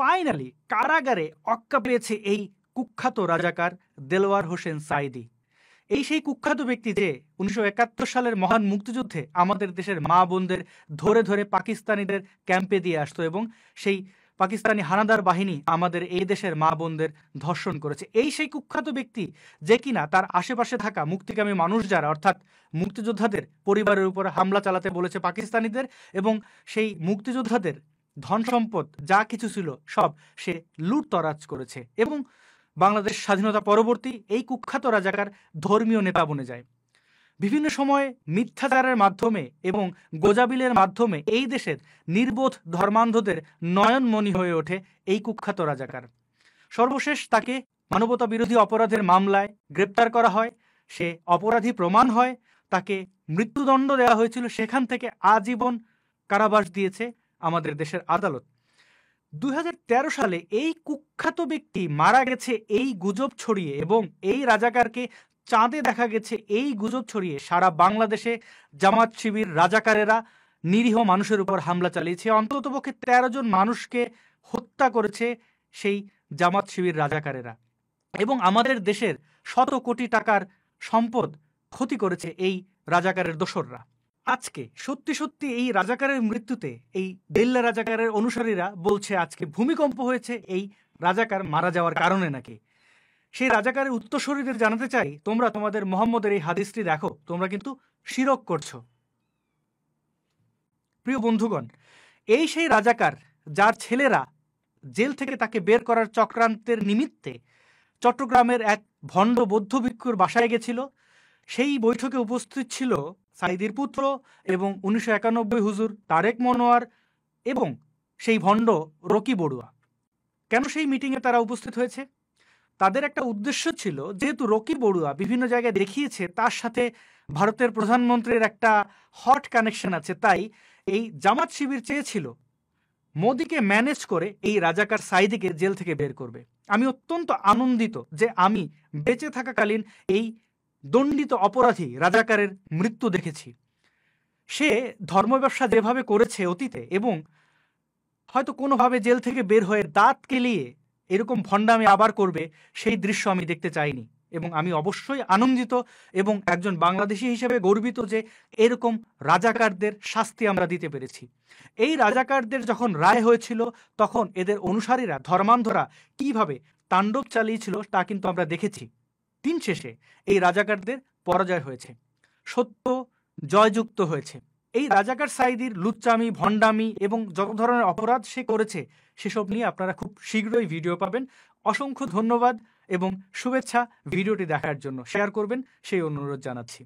finally কারাগারে অক্কা পেয়েছে এই কুখ্যাত রাজাকার দেলোয়ার হোসেন সাইদি এই সেই কুখ্যাত ব্যক্তি যে উনিশশো সালের মহান মুক্তিযুদ্ধে আমাদের দেশের মা বোনদের ধরে ধরে পাকিস্তানিদের ক্যাম্পে দিয়ে আসতো এবং সেই পাকিস্তানি হানাদার বাহিনী আমাদের এই দেশের মা বোনদের ধর্ষণ করেছে এই সেই কুখ্যাত ব্যক্তি যে কিনা তার আশেপাশে থাকা মুক্তিকামী মানুষ যারা অর্থাৎ মুক্তিযোদ্ধাদের পরিবারের উপর হামলা চালাতে বলেছে পাকিস্তানিদের এবং সেই মুক্তিযোদ্ধাদের ধন সম্পদ যা কিছু ছিল সব সে লুটতরাজ করেছে এবং বাংলাদেশ স্বাধীনতা পরবর্তী এই কুখ্যাত রাজাকার ধর্মীয় নেতা বনে যায় বিভিন্ন সময়ে মিথ্যাচারের মাধ্যমে এবং গোজাবিলের মাধ্যমে এই দেশের নির্বোধ ধর্মান্ধদের নয়নমণি হয়ে ওঠে এই কুখ্যাত রাজাকার সর্বশেষ তাকে মানবতা বিরোধী অপরাধের মামলায় গ্রেপ্তার করা হয় সে অপরাধী প্রমাণ হয় তাকে মৃত্যুদণ্ড দেওয়া হয়েছিল সেখান থেকে আজীবন কারাবাস দিয়েছে আমাদের দেশের আদালত দুই সালে এই কুখ্যাত ব্যক্তি মারা গেছে এই গুজব ছড়িয়ে এবং এই রাজাকারকে চাঁদে দেখা গেছে এই গুজব ছড়িয়ে সারা বাংলাদেশে জামাত শিবির রাজাকারেরা নিরীহ মানুষের উপর হামলা চালিয়েছে অন্ততপক্ষে তেরো জন মানুষকে হত্যা করেছে সেই জামাত শিবির রাজাকারেরা এবং আমাদের দেশের শত কোটি টাকার সম্পদ ক্ষতি করেছে এই রাজাকারের দোসররা আজকে সত্যি সত্যি এই রাজাকারের মৃত্যুতে এই দেল্লা রাজাকারের অনুসারীরা বলছে আজকে ভূমিকম্প হয়েছে এই রাজাকার মারা যাওয়ার কারণে নাকি সেই রাজাকারের উত্তরসূরিদের জানাতে চাই তোমরা তোমাদের মোহাম্মদের এই হাদিসটি দেখো তোমরা কিন্তু শিরক করছো প্রিয় বন্ধুগণ এই সেই রাজাকার যার ছেলেরা জেল থেকে তাকে বের করার চক্রান্তের নিমিত্তে চট্টগ্রামের এক ভণ্ড বৌদ্ধ ভিক্ষুর বাসায় গেছিল সেই বৈঠকে উপস্থিত ছিল সাইদির পুত্র এবং উনিশশো একানব্বই হুজুর তারেক মনোয়ার এবং সেই ভণ্ড রকি বড়ুয়া কেন সেই মিটিংয়ে তারা উপস্থিত হয়েছে তাদের একটা উদ্দেশ্য ছিল যেহেতু রকি বড়ুয়া বিভিন্ন জায়গায় দেখিয়েছে তার সাথে ভারতের প্রধানমন্ত্রীর একটা হট কানেকশন আছে তাই এই জামাত শিবির চেয়েছিল মোদিকে ম্যানেজ করে এই রাজাকার সাইদিকে জেল থেকে বের করবে আমি অত্যন্ত আনন্দিত যে আমি বেঁচে থাকাকালীন এই দণ্ডিত অপরাধী রাজাকারের মৃত্যু দেখেছি সে ধর্ম ব্যবসা যেভাবে করেছে অতীতে এবং হয়তো কোনোভাবে জেল থেকে বের হয়ে দাঁত কেলিয়ে এরকম ভণ্ডামি আবার করবে সেই দৃশ্য আমি দেখতে চাইনি এবং আমি অবশ্যই আনন্দিত এবং একজন বাংলাদেশি হিসেবে গর্বিত যে এরকম রাজাকারদের শাস্তি আমরা দিতে পেরেছি এই রাজাকারদের যখন রায় হয়েছিল তখন এদের অনুসারীরা ধর্মান্ধরা কিভাবে তাণ্ডব চালিয়েছিল তা কিন্তু আমরা দেখেছি দিন শেষে এই রাজাকারদের পরাজয় হয়েছে সত্য জয়যুক্ত হয়েছে এই রাজাকার সাইদির লুচ্চামি ভণ্ডামি এবং যত ধরনের অপরাধ সে করেছে সেসব নিয়ে আপনারা খুব শীঘ্রই ভিডিও পাবেন অসংখ্য ধন্যবাদ এবং শুভেচ্ছা ভিডিওটি দেখার জন্য শেয়ার করবেন সেই অনুরোধ জানাচ্ছি